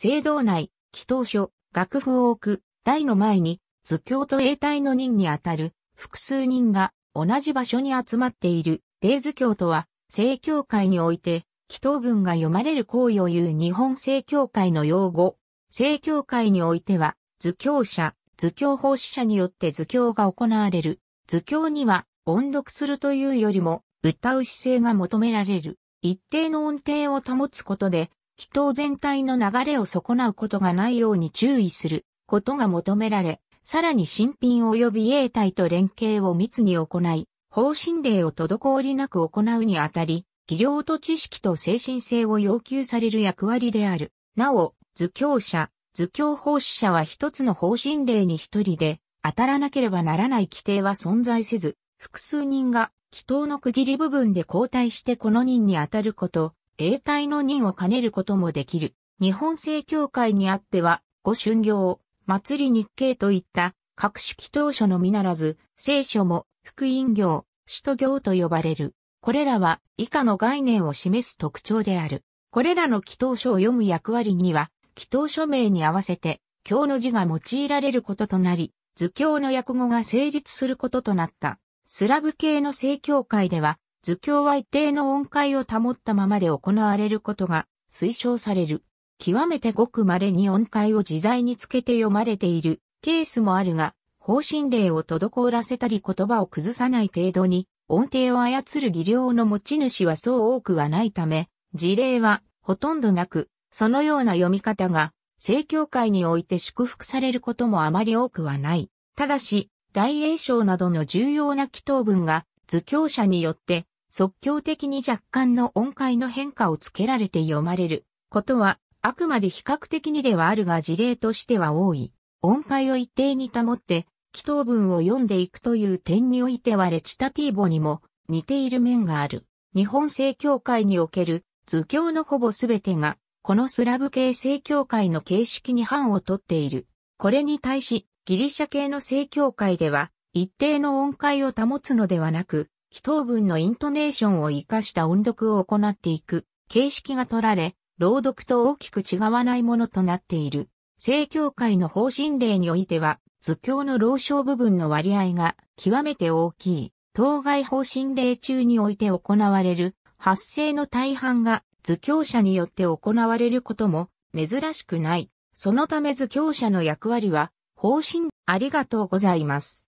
聖堂内、祈祷所、楽譜を置く、台の前に、図教と英体の人にあたる、複数人が同じ場所に集まっている、霊図教とは、聖教会において、祈祷文が読まれる行為を言う日本聖教会の用語。聖教会においては、図教者、図教奉仕者によって図教が行われる。図教には、音読するというよりも、歌う姿勢が求められる。一定の音程を保つことで、祈祷全体の流れを損なうことがないように注意することが求められ、さらに新品及び A 体と連携を密に行い、方針令を滞りなく行うにあたり、技量と知識と精神性を要求される役割である。なお、図教者、図教奉仕者は一つの方針令に一人で当たらなければならない規定は存在せず、複数人が祈祷の区切り部分で交代してこの人に当たること永代の任を兼ねることもできる。日本正教会にあっては、御春行、祭り日経といった各式当初のみならず、聖書も福音行、使徒行と呼ばれる。これらは以下の概念を示す特徴である。これらの祈祷書を読む役割には、祈祷書名に合わせて、教の字が用いられることとなり、図教の訳語が成立することとなった。スラブ系の正教会では、図教は一定の音階を保ったままで行われることが推奨される。極めてごく稀に音階を自在につけて読まれているケースもあるが、方針令を滞らせたり言葉を崩さない程度に音程を操る技量の持ち主はそう多くはないため、事例はほとんどなく、そのような読み方が、正教会において祝福されることもあまり多くはない。ただし、大栄章などの重要な祈祷文が、図教者によって、即興的に若干の音階の変化をつけられて読まれることは、あくまで比較的にではあるが事例としては多い。音階を一定に保って、祈祷文を読んでいくという点においてはレチタティーボにも似ている面がある。日本正教会における図教のほぼすべてが、このスラブ系正教会の形式に範をとっている。これに対し、ギリシャ系の正教会では、一定の音階を保つのではなく、祈祷文のイントネーションを活かした音読を行っていく形式が取られ、朗読と大きく違わないものとなっている。正教会の方針例においては、図教の朗唱部分の割合が極めて大きい。当該方針例中において行われる発生の大半が図教者によって行われることも珍しくない。そのため図教者の役割は方針ありがとうございます。